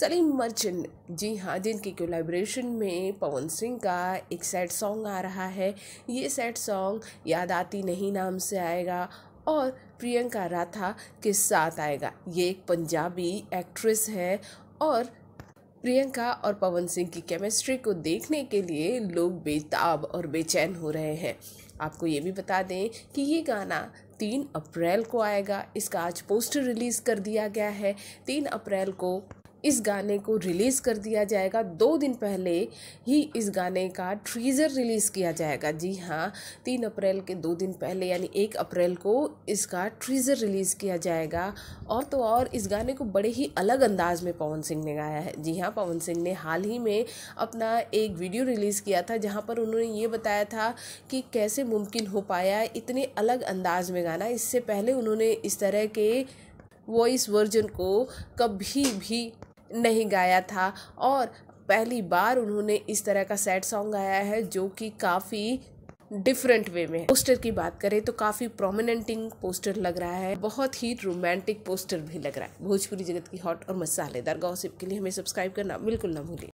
Salim merchant जी हाँ जिनकी collaboration में पवन सिंह का एक सैड सॉन्ग आ रहा है ये सैड सॉन्ग याद आती नहीं नाम से आएगा और प्रियंका राथा के साथ आएगा ये एक पंजाबी एक्ट्रेस है और प्रियंका और पवन सिंह की केमिस्ट्री को देखने के लिए लोग बेताब और बेचैन हो रहे हैं आपको ये भी बता दें कि ये गाना तीन अप्रैल को आएगा इसका आज पोस्टर रिलीज़ कर दिया गया है तीन अप्रैल को इस गाने को रिलीज़ कर दिया जाएगा दो दिन पहले ही इस गाने का ट्रीज़र रिलीज़ किया जाएगा जी हाँ तीन अप्रैल के दो दिन पहले यानी एक अप्रैल को इसका ट्रीज़र रिलीज़ किया जाएगा और तो और इस गाने को बड़े ही अलग अंदाज में पवन सिंह ने गाया है जी हाँ पवन सिंह ने हाल ही में अपना एक वीडियो रिलीज़ किया था जहाँ पर उन्होंने ये बताया था कि कैसे मुमकिन हो पाया इतने अलग अंदाज में गाना इससे पहले उन्होंने इस तरह के वॉइस वर्जन को कभी भी नहीं गाया था और पहली बार उन्होंने इस तरह का सैड सॉन्ग गाया है जो कि काफ़ी डिफरेंट वे में पोस्टर की बात करें तो काफ़ी प्रोमिनेंटिंग पोस्टर लग रहा है बहुत ही रोमांटिक पोस्टर भी लग रहा है भोजपुरी जगत की हॉट और मसालेदार गॉसिप के लिए हमें सब्सक्राइब करना बिल्कुल ना भूलें